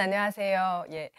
네, 안녕하세요. 예.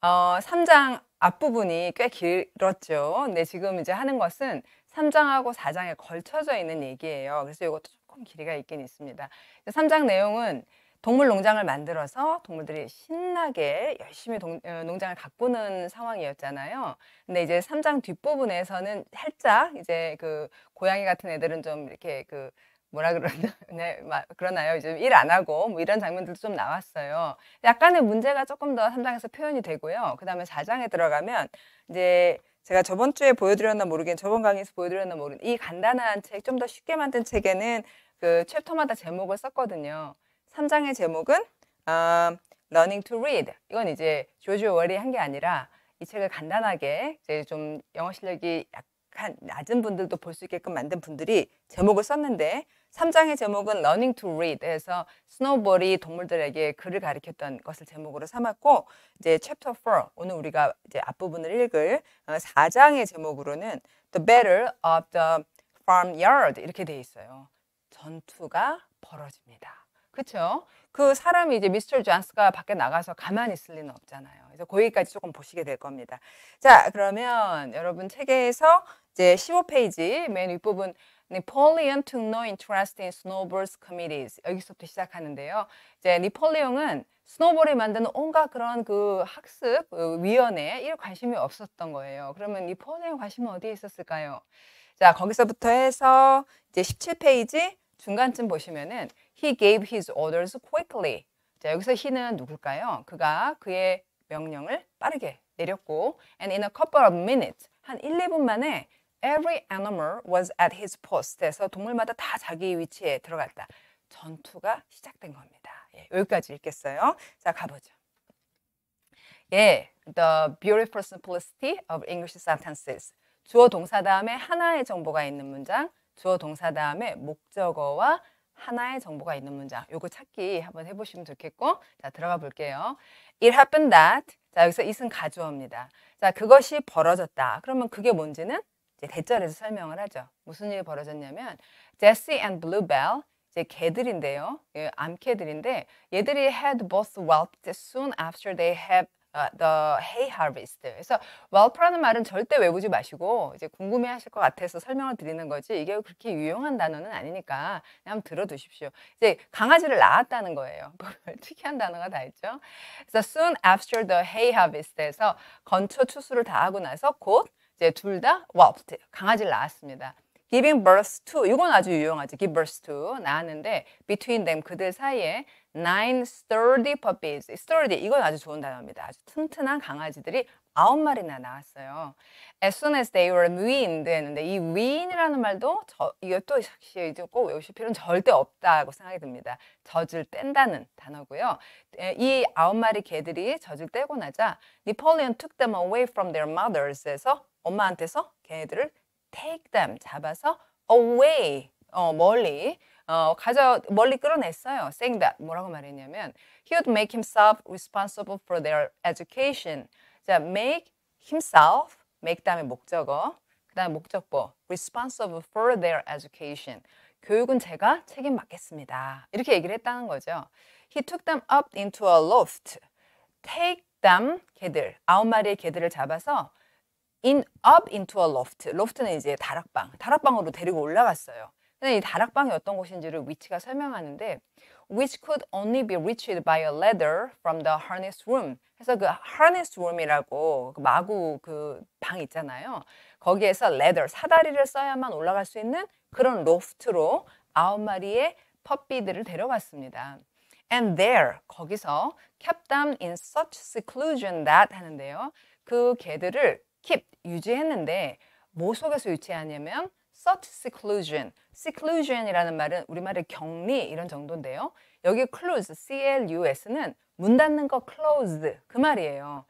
어, 3장 앞부분이 꽤 길었죠. 근 지금 이제 하는 것은 3장하고 4장에 걸쳐져 있는 얘기예요. 그래서 이것도 조금 길이가 있긴 있습니다. 3장 내용은 동물 농장을 만들어서 동물들이 신나게 열심히 동, 어, 농장을 가꾸는 상황이었잖아요. 근데 이제 3장 뒷부분에서는 살짝 이제 그 고양이 같은 애들은 좀 이렇게 그 뭐라 그러나, 네, 막 그러나요? 이제 일 안 하고 뭐 이런 장면들도 좀 나왔어요. 약간의 문제가 조금 더 3장에서 표현이 되고요. 그 다음에 4장에 들어가면 이제 제가 저번 주에 보여드렸나 모르겠는 데 저번 강의에서 보여드렸나 모르겠는 데이 간단한 책, 좀 더 쉽게 만든 책에는 그 챕터마다 제목을 썼거든요. 3장의 제목은 어, Learning to Read. 이건 이제 조지 월이 한 게 아니라 이 책을 간단하게 이제 좀 영어 실력이 약간 낮은 분들도 볼 수 있게끔 만든 분들이 제목을 썼는데 3장의 제목은 Learning to Read에서 스노볼이 우 동물들에게 글을 가르쳤던 것을 제목으로 삼았고 이제 챕터 4 오늘 우리가 이제 앞부분을 읽을 4장의 어, 제목으로는 The Battle of the Farmyard 이렇게 돼 있어요. 전투가 벌어집니다. 그렇죠? 그 사람이 이제 미스터 존스가 밖에 나가서 가만히 있을 리는 없잖아요. 그래서 거기까지 조금 보시게 될 겁니다. 자, 그러면 여러분 책에서 이제 15페이지 맨 윗부분 네, Napoleon took no interest in snowball's committees. 여기서부터 시작하는데요. 이제 니폴레옹은 스노볼이 만드는 온갖 그런 그 학습 그 위원회에 일 관심이 없었던 거예요. 그러면 니폴레옹 관심은 어디에 있었을까요? 자, 거기서부터 해서 이제 17페이지 중간쯤 보시면은 he gave his orders quickly. 자, 여기서 he는 누굴까요? 그가 그의 명령을 빠르게 내렸고 and in a couple of minutes 한 1, 2분 만에 Every animal was at his post에서 동물마다 다 자기 위치에 들어갔다. 전투가 시작된 겁니다. 예, 여기까지 읽겠어요. 자, 가보죠. 예, the beautiful simplicity of English sentences. 주어 동사 다음에 하나의 정보가 있는 문장, 주어 동사 다음에 목적어와 하나의 정보가 있는 문장. 요거 찾기 한번 해보시면 좋겠고, 자 들어가 볼게요. It happened that. 자 여기서 it은 가주어입니다. 자 그것이 벌어졌다. 그러면 그게 뭔지는 대절해서 설명을 하죠. 무슨 일이 벌어졌냐면 Jessie and Bluebell 이제 개들인데요. 예, 암개들인데 얘들이 had both whelped soon after they had uh, the hay harvest. 그래서 whelp라는 말은 절대 외우지 마시고 이제 궁금해하실 것 같아서 설명을 드리는 거지 이게 그렇게 유용한 단어는 아니니까 그냥 들어두십시오. 이제 강아지를 낳았다는 거예요. 뭐 특이한 단어가 다 있죠. 그래서 soon after the hay harvest에서 건초 추수를 다 하고 나서 곧 이제 둘다 wolfed 강아지를 낳았습니다. giving birth to 이건 아주 유용하죠. give birth to 낳았는데 between them 그들 사이에 nine sturdy puppies sturdy 이건 아주 좋은 단어입니다. 아주 튼튼한 강아지들이 아홉 마리나 나왔어요. As soon as they were weaned 했는데 이 wean이라는 말도 저, 이것도 역시 이제 꼭 외우실 필요는 절대 없다고 생각이 듭니다. 젖을 뗀다는 단어고요. 이 아홉 마리 개들이 젖을 떼고 나자 Napoleon took them away from their mothers 에서 엄마한테서 걔네들을 take them 잡아서 away 어, 멀리 어, 가져 멀리 끌어냈어요. saying that 뭐라고 말했냐면 he would make himself responsible for their education. 자, make himself make 다음에 목적어 그다음에 목적보 responsible for their education. 교육은 제가 책임 맡겠습니다. 이렇게 얘기를 했다는 거죠. He took them up into a loft. Take them 개들 아홉 마리의 개들을 잡아서 in up into a loft. 로프트는 이제 다락방, 다락방으로 데리고 올라갔어요. 근데 이 다락방이 어떤 곳인지를 위치가 설명하는데 which could only be reached by a ladder from the harness room. 해서 그 harness room이라고 그 마구 그 방 있잖아요. 거기에서 ladder 사다리를 써야만 올라갈 수 있는 그런 로프트로 아홉 마리의 펍비들을 데려갔습니다. And there 거기서 kept them in such seclusion that 하는데요. 그 개들을 keep 유지했는데 뭐 속에서 유지하냐면 such seclusion. seclusion이라는 말은 우리말의 격리 이런 정도인데요. 여기 close, clus는 문 닫는 거 closed 그 말이에요.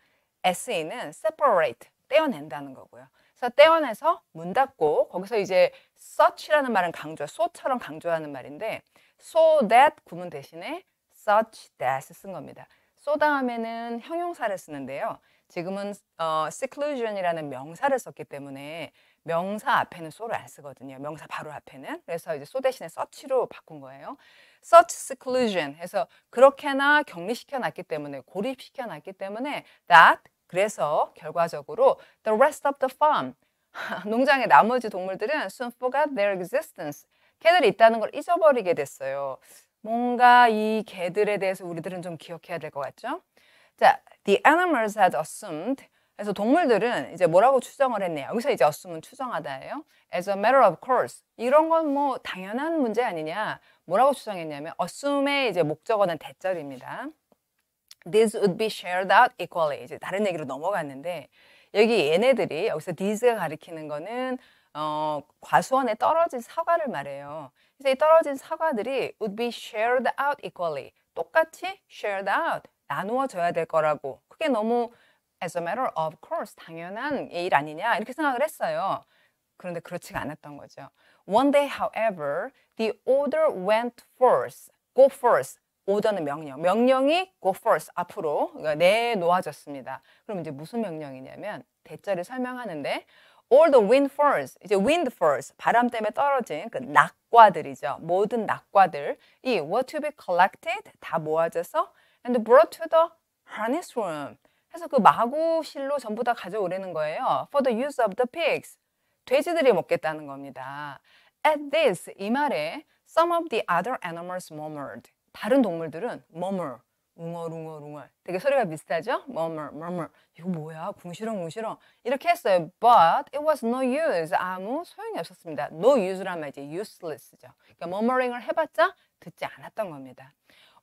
se는 separate, 떼어낸다는 거고요. 그래서 떼어내서 문 닫고 거기서 이제 such라는 말은 강조, so처럼 강조하는 말인데 so that 구문 대신에 such that 쓴 겁니다. so 다음에는 형용사를 쓰는데요. 지금은 어, seclusion이라는 명사를 썼기 때문에 명사 앞에는 소를 안 쓰거든요. 명사 바로 앞에는. 그래서 이제 소 대신에 s e c h 로 바꾼 거예요. such seclusion 해서 그렇게나 격리시켜 놨기 때문에 고립시켜 놨기 때문에 that 그래서 결과적으로 the rest of the farm 농장의 나머지 동물들은 soon forgot their existence 개들이 있다는 걸 잊어버리게 됐어요. 뭔가 이 개들에 대해서 우리들은 좀 기억해야 될 것 같죠? 자, the animals had assumed. 그래서 동물들은 이제 뭐라고 추정을 했네요. 여기서 이제 assume은 추정하다예요. As a matter of course. 이런 건 뭐 당연한 문제 아니냐. 뭐라고 추정했냐면 assume의 이제 목적어는 대절입니다. These would be shared out equally. 이제 다른 얘기로 넘어갔는데 여기 얘네들이 여기서 these가 가리키는 거는 어, 과수원에 떨어진 사과를 말해요. 그래서 이 떨어진 사과들이 would be shared out equally. 똑같이 shared out. 나누어져야 될 거라고 그게 너무 as a matter of course 당연한 일 아니냐 이렇게 생각을 했어요. 그런데 그렇지가 않았던 거죠. One day, however, the order went f o r t Go f o r t 오더는 명령. 명령이 go f o r t 앞으로 그러니까 내놓아졌습니다. 그럼 이제 무슨 명령이냐면 대자를 설명하는데 all the wind f o r t 이제 wind f o r t 바람 때문에 떨어진 그 낙과들이죠. 모든 낙과들이 were to be collected 다 모아져서 and brought to the harness room. 해서 그 마구실로 전부 다 가져오려는 거예요. For the use of the pigs. 돼지들이 먹겠다는 겁니다. At this, 이 말에 some of the other animals murmured. 다른 동물들은 murmur, 웅얼웅얼웅얼. 되게 소리가 비슷하죠? murmur, murmur. 이거 뭐야? 궁시렁궁시렁. 이렇게 했어요. But it was no use. 아무 소용이 없었습니다. no use란 말이지 useless죠. 그러니까 murmuring을 해봤자 듣지 않았던 겁니다.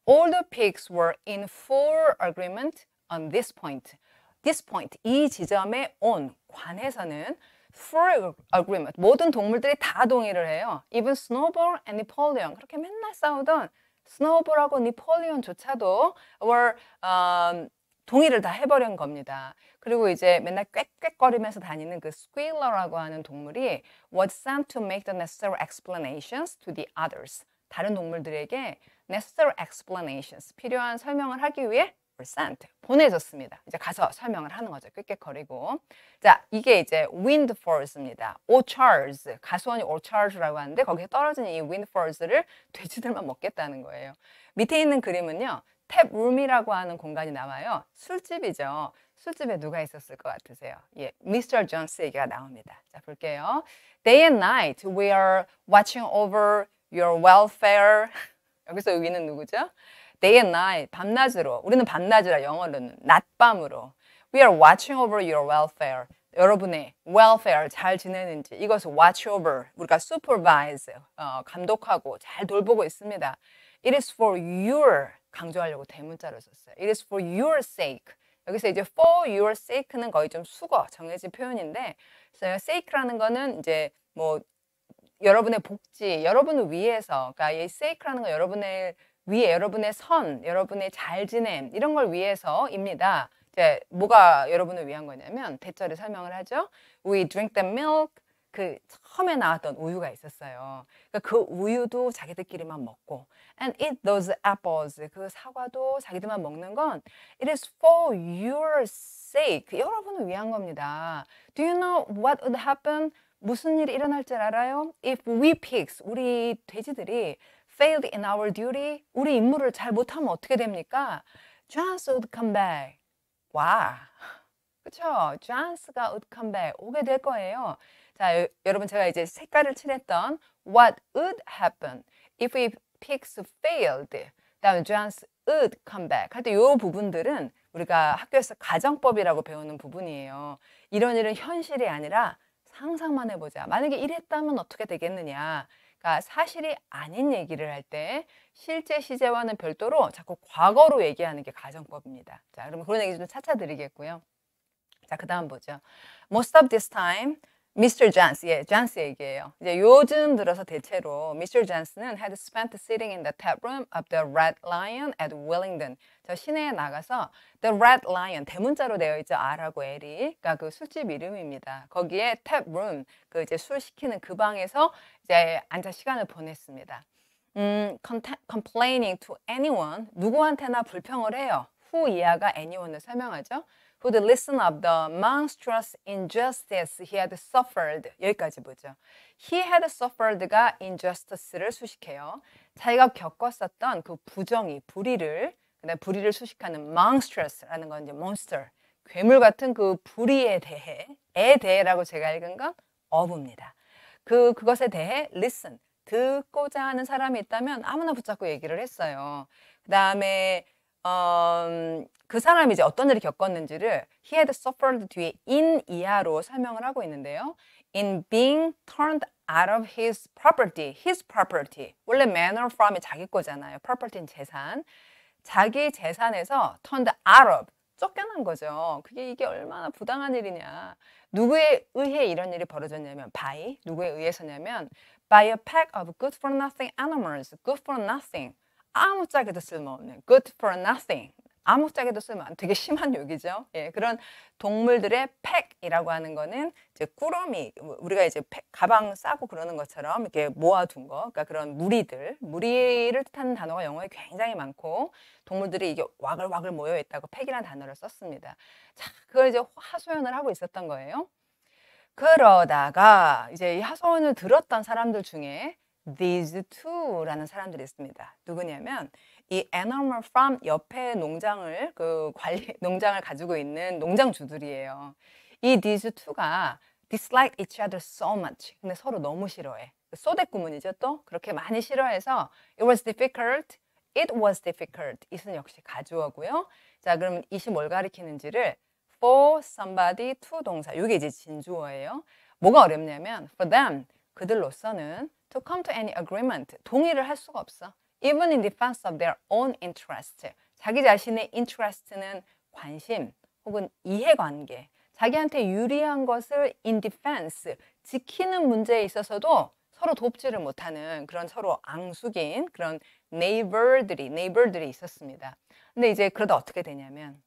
All the pigs were in full agreement on this point. This point, 이 지점에 on, 관해서는 full agreement, 모든 동물들이 다 동의를 해요. Even Snowball and Napoleon, 그렇게 맨날 싸우던 스노우볼하고 니폴리온조차도 were um, 동의를 다 해버린 겁니다. 그리고 이제 맨날 꽥꽥거리면서 다니는 그 squealer라고 하는 동물이 was sent to make the necessary explanations to the others. 다른 동물들에게 necessary explanations, 필요한 설명을 하기 위해 불산트 보내졌습니다 이제 가서 설명을 하는 거죠. 꾀꾀거리고. 자, 이게 이제 wind falls입니다. o c h a r d s 가수원이 o c h a r d s 라고 하는데 거기서 떨어진 이 wind falls를 돼지들만 먹겠다는 거예요. 밑에 있는 그림은요. 탭룸이라고 하는 공간이 나와요. 술집이죠. 술집에 누가 있었을 것 같으세요? 예, 미스터 존스 얘기가 나옵니다. 자, 볼게요. Day and night we are watching over your welfare. 여기서 여기는 누구죠? Day and night, 밤낮으로. 우리는 밤낮이라 영어로는 낮밤으로. We are watching over your welfare. 여러분의 welfare 잘 지내는지 이것을 watch over 우리가 supervise 어, 감독하고 잘 돌보고 있습니다. It is for your 강조하려고 대문자로 썼어요. It is for your sake. 여기서 이제 for your sake는 거의 좀 수거 정해진 표현인데 sake라는 거는 이제 뭐 여러분의 복지, 여러분을 위해서, 그러니까 이 세이크라는 건 여러분의 위에 여러분의 선, 여러분의 잘 지냄 이런 걸 위해서입니다. 이제 뭐가 여러분을 위한 거냐면 대절에 설명을 하죠. We drink the milk. 그 처음에 나왔던 우유가 있었어요. 그러니까 그 우유도 자기들끼리만 먹고 and eat those apples 그 사과도 자기들만 먹는 건 it is for your sake 여러분을 위한 겁니다. Do you know what would happen 무슨 일이 일어날 줄 알아요? If we pigs, 우리 돼지들이 failed in our duty, 우리 임무를 잘 못하면 어떻게 됩니까? Chance would come back. 와. 그쵸? Chance가 would come back. 오게 될 거예요. 자, 여, 여러분 제가 이제 색깔을 칠했던 what would happen if we pigs failed. 다음 chance would come back. 할때이 부분들은 우리가 학교에서 가정법이라고 배우는 부분이에요. 이런 일은 현실이 아니라 상상만 해보자. 만약에 이랬다면 어떻게 되겠느냐. 그러니까 사실이 아닌 얘기를 할 때 실제 시제와는 별도로 자꾸 과거로 얘기하는 게 가정법입니다. 자, 그러면 그런 얘기 좀찾아 드리겠고요. 자, 그 다음 보죠. Most of this time, Mr. Johns, 예, Johns 얘기예요. 이제 요즘 들어서 대체로 Mr. Johns는 had spent sitting in the tap room of the Red Lion at Wellington. 저 시내에 나가서 the Red Lion 대문자로 되어 있죠. R하고 L이 그러니까 그 술집 이름입니다. 거기에 tap room 그 이제 술 시키는 그 방에서 이제 앉아 시간을 보냈습니다. 음, complaining to anyone 누구한테나 불평을 해요. who 이하가 anyone을 설명하죠. who the lesson of the monstrous injustice he had suffered 여기까지 보죠. He had suffered가 injustice를 수식해요. 자기가 겪었었던 그 부정이 불의를 그다음 불의를 수식하는 monstrous라는 건 이제 monster 괴물 같은 그 불의에 대해 에 대해라고 제가 읽은 건 of입니다. 그 그것에 대해 listen 듣고자 하는 사람이 있다면 아무나 붙잡고 얘기를 했어요. 그 다음에 어, 그 사람이 이제 어떤 일을 겪었는지를 he had suffered 뒤에 in 이하로 설명을 하고 있는데요. in being turned out of his property, his property. 원래 manor from이 자기 거잖아요. property는 재산. 자기 재산에서 turned out of 쫓겨난 거죠. 그게 이게 얼마나 부당한 일이냐. 누구에 의해 이런 일이 벌어졌냐면 by 누구에 의해서냐면 by a pack of good for nothing animals, good for nothing. 아무짝에도 쓸모없는 good for nothing 아무짝에도 쓸모없 되게 심한 욕이죠. 예, 그런 동물들의 팩이라고 하는 거는 이제 꾸러미 우리가 이제 팩, 가방 싸고 그러는 것처럼 이렇게 모아둔 거 그러니까 그런 무리들 무리를 뜻하는 단어가 영어에 굉장히 많고 동물들이 이게 와글와글 모여 있다고 팩이라는 단어를 썼습니다. 자, 그걸 이제 하소연을 하고 있었던 거예요. 그러다가 이제 이 하소연을 들었던 사람들 중에 these two라는 사람들이 있습니다. 누구냐면 이 animal farm 옆에 농장을 그 관리 농장을 가지고 있는 농장주들이에요. 이 these two가 dislike each other so much. 근데 서로 너무 싫어해. 소대구문이죠 또 그렇게 많이 싫어해서 it was difficult, it was difficult. 이은 역시 가주어고요. 자 그럼 이시 뭘 가리키는지를 for somebody to 동사. 이게 이제 진주어예요. 뭐가 어렵냐면 for them 그들로서는 to come to any agreement, 동의를 할 수가 없어. Even in defense of their own interest. 자기 자신의 interest는 관심 혹은 이해관계, 자기한테 유리한 것을 in defense, 지키는 문제에 있어서도 서로 돕지를 못하는 그런 서로 앙숙인 그런 네이버들이, 네이버들이 있었습니다. 근데 이제 그러다 어떻게 되냐면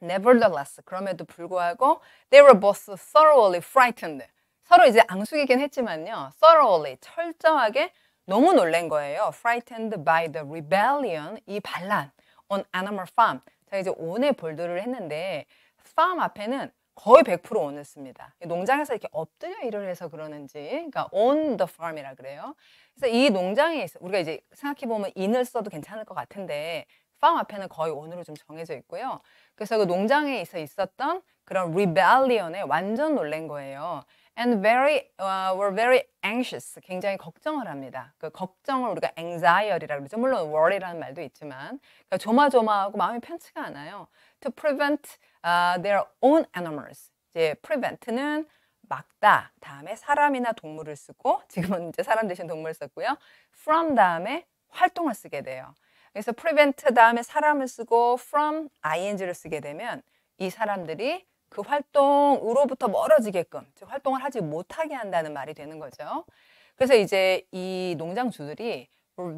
nevertheless, 그럼에도 불구하고 they were both thoroughly frightened. 서로 이제 앙숙이긴 했지만요. thoroughly, 철저하게 너무 놀란 거예요. frightened by the rebellion, 이 반란 on animal farm. 자, 이제 온의 볼드를 했는데 farm 앞에는 거의 100%온했습니다 농장에서 이렇게 엎드려 일을 해서 그러는지, 그러니까 on the farm이라 그래요. 그래서 이 농장에 있어 우리가 이제 생각해 보면 in을 써도 괜찮을 것 같은데 farm 앞에는 거의 on으로 좀 정해져 있고요. 그래서 그 농장에 있어 있었던 그런 rebellion에 완전 놀란 거예요. and very uh, were very anxious. 굉장히 걱정을 합니다. 그 걱정을 우리가 anxiety라고 그러죠. 물론 worry라는 말도 있지만 그러니까 조마조마하고 마음이 편치가 않아요. To prevent uh, their own animals. 이제 prevent는 막다 다음에 사람이나 동물을 쓰고 지금은 이제 사람 대신 동물을 썼고요. from 다음에 활동을 쓰게 돼요. 그래서 prevent 다음에 사람을 쓰고 from ing를 쓰게 되면 이 사람들이 그 활동으로부터 멀어지게끔 즉 활동을 하지 못하게 한다는 말이 되는 거죠. 그래서 이제 이 농장주들이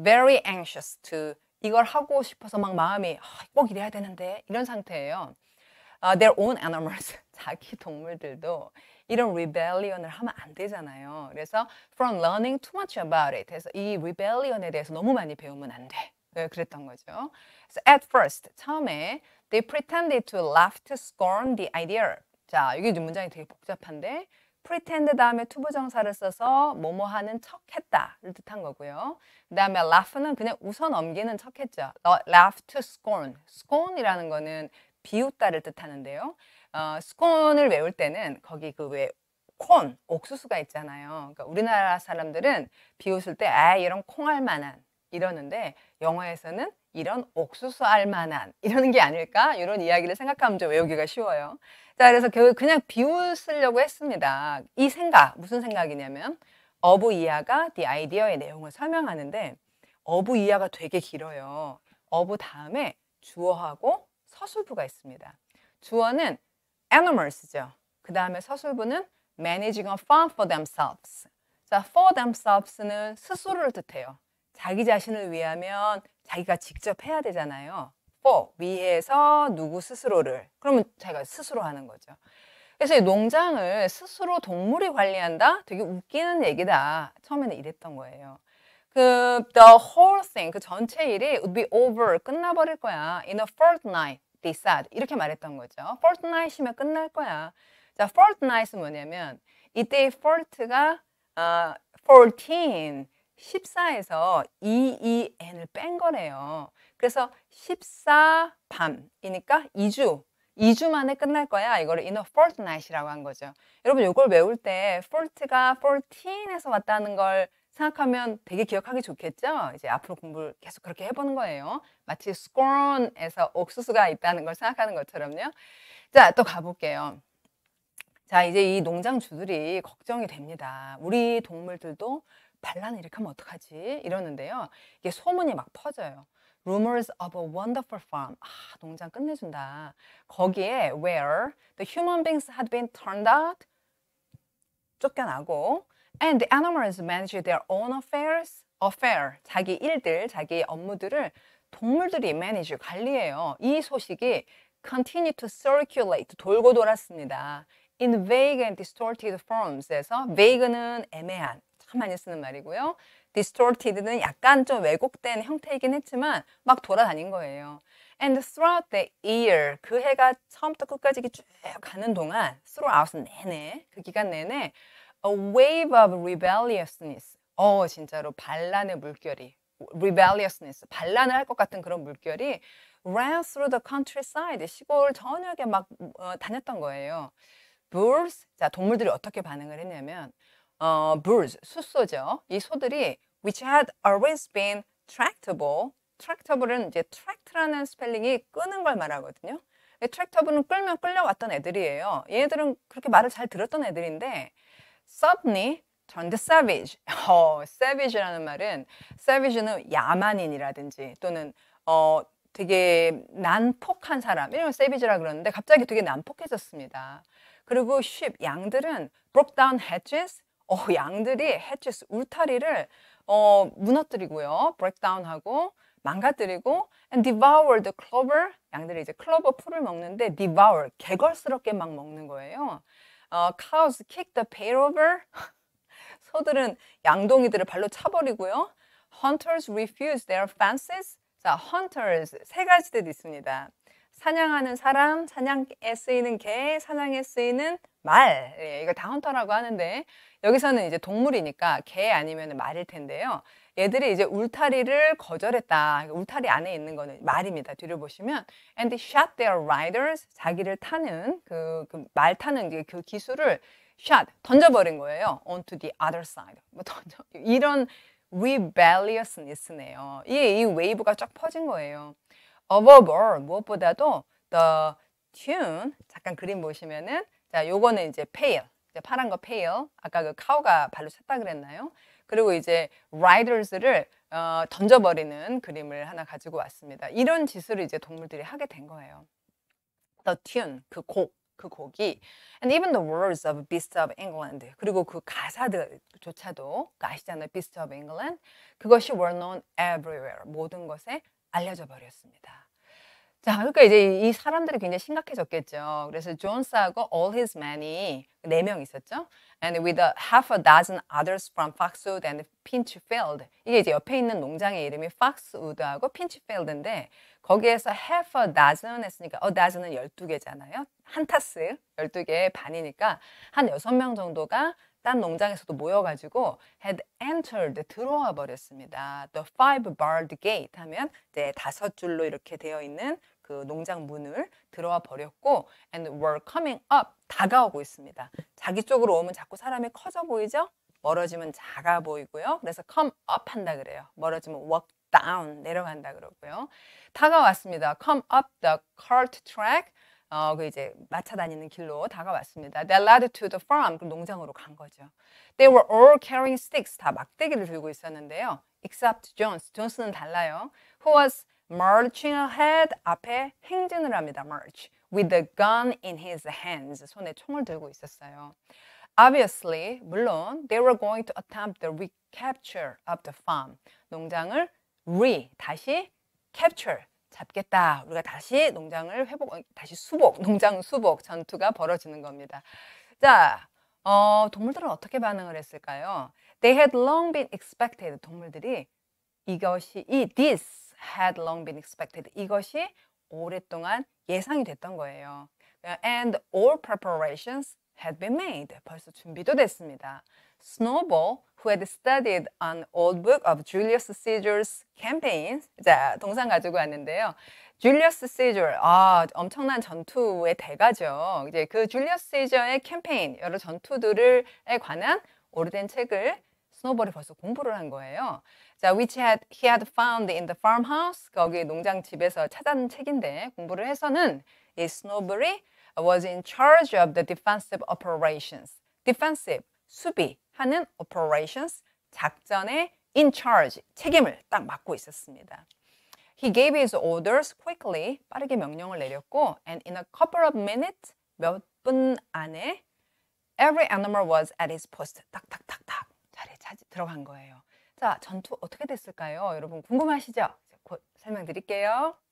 very anxious to 이걸 하고 싶어서 막 마음이 아, 꼭 이래야 되는데 이런 상태예요. Uh, their own animals 자기 동물들도 이런 rebellion을 하면 안 되잖아요. 그래서 from learning too much about it 해서 이 rebellion에 대해서 너무 많이 배우면 안 돼. 네, 그랬던 거죠. So at first 처음에 They pretended to laugh to scorn the idea. 자, 이게 문장이 되게 복잡한데 pretend 다음에 투부정사를 써서 뭐뭐 하는 척했다를 뜻한 거고요. 그 다음에 laugh는 그냥 웃어 넘기는 척했죠. 어, laugh to scorn. scorn이라는 거는 비웃다를 뜻하는데요. 어, scorn을 외울 때는 거기 그왜 콘, 옥수수가 있잖아요. 그러니까 우리나라 사람들은 비웃을 때, 아, 이런 콩할 만한 이러는데 영어에서는 이런 옥수수 알만한 이러는 게 아닐까 이런 이야기를 생각하면 좀 외우기가 쉬워요. 자 그래서 결국 그냥 비웃으려고 했습니다. 이 생각 무슨 생각이냐면 어부 이하가 the idea의 내용을 설명하는데 어부 이하가 되게 길어요. 어부 다음에 주어하고 서술부가 있습니다. 주어는 animals죠. 그 다음에 서술부는 managing a farm for themselves. 자, for themselves는 스스로를 뜻해요. 자기 자신을 위하면 자기가 직접 해야 되잖아요. for 위에서 누구 스스로를 그러면 자기가 스스로 하는 거죠. 그래서 이 농장을 스스로 동물이 관리한다? 되게 웃기는 얘기다. 처음에는 이랬던 거예요. 그 the whole thing 그 전체 일이 would be over 끝나버릴 거야. In a fortnight they said 이렇게 말했던 거죠. fortnight이면 끝날 거야. 자, fortnight은 뭐냐면 이때 의 fort가 어, 아, 14 14에서 EEN을 뺀 거래요. 그래서 14밤이니까 2주 2주 만에 끝날 거야. 이거를 in a fortnight이라고 한 거죠. 여러분 이걸 외울 때 fort가 14에서 왔다는 걸 생각하면 되게 기억하기 좋겠죠? 이제 앞으로 공부를 계속 그렇게 해보는 거예요. 마치 scorn에서 옥수수가 있다는 걸 생각하는 것처럼요. 자, 또 가볼게요. 자, 이제 이 농장주들이 걱정이 됩니다. 우리 동물들도 반란을 일으키면 어떡하지? 이러는데요. 이게 소문이 막 퍼져요. Rumors of a wonderful farm. 아, 농장 끝내준다. 거기에 where the human beings had been turned out 쫓겨나고 and the animals manage their own affairs. affair 자기 일들, 자기 업무들을 동물들이 manage 관리해요. 이 소식이 continue to circulate 돌고 돌았습니다. in vague and distorted forms에서 vague는 애매한 참 많이 쓰는 말이고요. distorted는 약간 좀 왜곡된 형태이긴 했지만 막 돌아다닌 거예요. And throughout the year, 그 해가 처음부터 끝까지 쭉 가는 동안 throughout 내내, 그 기간 내내 a wave of rebelliousness, 어 진짜로 반란의 물결이 rebelliousness, 반란을 할 것 같은 그런 물결이 ran through the countryside, 시골 전역에 막 어, 다녔던 거예요. Bulls, 자 동물들이 어떻게 반응을 했냐면 어, birds, 숫소죠. 이 소들이 which had always been tractable. tractable은 이제 tract라는 스펠링이 끄는 걸 말하거든요. 트랙터블은 끌면 끌려왔던 애들이에요. 얘들은 그렇게 말을 잘 들었던 애들인데 suddenly turned savage. 어, savage라는 말은 savage는 야만인이라든지 또는 어 되게 난폭한 사람. 이런 savage라 그러는데 갑자기 되게 난폭해졌습니다. 그리고 sheep 양들은 broke down hedges 어, 양들이 해치스 울타리를 어, 무너뜨리고요. 브렉다운하고 망가뜨리고 and devour the clover 양들이 이제 클로버 풀을 먹는데 devour 개걸스럽게 막 먹는 거예요. 어, cows kick the pail over 소들은 양동이들을 발로 차버리고요. Hunters refuse their fences. 자, hunters 세 가지 뜻 있습니다. 사냥하는 사람, 사냥에 쓰이는 개, 사냥에 쓰이는 말. 예, 이걸 다 헌터라고 하는데 여기서는 이제 동물이니까 개 아니면 말일 텐데요. 얘들이 이제 울타리를 거절했다. 그러니까 울타리 안에 있는 거는 말입니다. 뒤를 보시면 and shot their riders 자기를 타는 그말 그 타는 그 기술을 shot 던져버린 거예요. onto the other side 뭐 던져 이런 rebelliousness네요. 이게 이 웨이브가 쫙 퍼진 거예요. above all 무엇보다도 the tune 잠깐 그림 보시면은 자 요거는 이제 pale 파란 거 pale. 아까 그 cow가 발로 찼다 그랬나요? 그리고 이제 riders를 어, 던져버리는 그림을 하나 가지고 왔습니다. 이런 짓을 이제 동물들이 하게 된 거예요. The tune, 그 곡, 그 곡이 and even the words of Beast of England 그리고 그 가사들조차도 그 아시잖아요. Beast of England 그것이 were known everywhere 모든 것에 알려져 버렸습니다. 자, 그러니까 이제 이 사람들이 굉장히 심각해졌겠죠. 그래서 존스하고 all his men이 네 명 있었죠. And with a half a dozen others from Foxwood and Pinchfield. 이게 이제 옆에 있는 농장의 이름이 Foxwood하고 Pinchfield인데 거기에서 half a dozen 했으니까 a dozen은 열두개잖아요한 타스 열두 개의 반이니까 한 여섯 명 정도가 딴 농장에서도 모여가지고 had entered 들어와 버렸습니다. The five barred gate 하면 이제 다섯 줄로 이렇게 되어 있는 그 농장 문을 들어와 버렸고 and were coming up 다가오고 있습니다. 자기 쪽으로 오면 자꾸 사람이 커져 보이죠? 멀어지면 작아 보이고요. 그래서 come up 한다 그래요. 멀어지면 walk down 내려간다 그러고요. 다가왔습니다. come up the cart track 어, 그 이제 마차 다니는 길로 다가왔습니다. They led to the farm. 그 농장으로 간 거죠. They were all carrying sticks. 다 막대기를 들고 있었는데요. Except Jones. 존스는 달라요. Who was marching ahead. 앞에 행진을 합니다. March. With the gun in his hands. 손에 총을 들고 있었어요. Obviously, 물론, they were going to attempt the recapture of the farm. 농장을 re, 다시 capture, 잡겠다. 우리가 다시 농장을 회복, 어, 다시 수복, 농장 수복 전투가 벌어지는 겁니다. 자, 어, 동물들은 어떻게 반응을 했을까요? They had long been expected. 동물들이 이것이 이 this had long been expected. 이것이 오랫동안 예상이 됐던 거예요. And all preparations had been made. 벌써 준비도 됐습니다. 스노보 who had studied an old book of Julius Caesar's campaigns. 자, 동상 가지고 왔는데요. 줄리어스 시저, 아, 엄청난 전투의 대가죠. 이제 그 줄리어스 시저의 캠페인, 여러 전투들에 관한 오래된 책을 스노볼이 벌써 공부를 한 거예요. 자, which had, he had found in the farmhouse, 거기 농장 집에서 찾은 책인데 공부를 해서는 이 스노볼이 was in charge of the defensive operations. defensive, 수비, 하는 operations 작전에 in charge 책임을 딱 맡고 있었습니다. He gave his orders quickly 빠르게 명령을 내렸고 and in a couple of minutes 몇 분 안에 every animal was at his post 딱딱딱딱 자리에 차지, 들어간 거예요. 자 전투 어떻게 됐을까요? 여러분 궁금하시죠? 곧 설명드릴게요.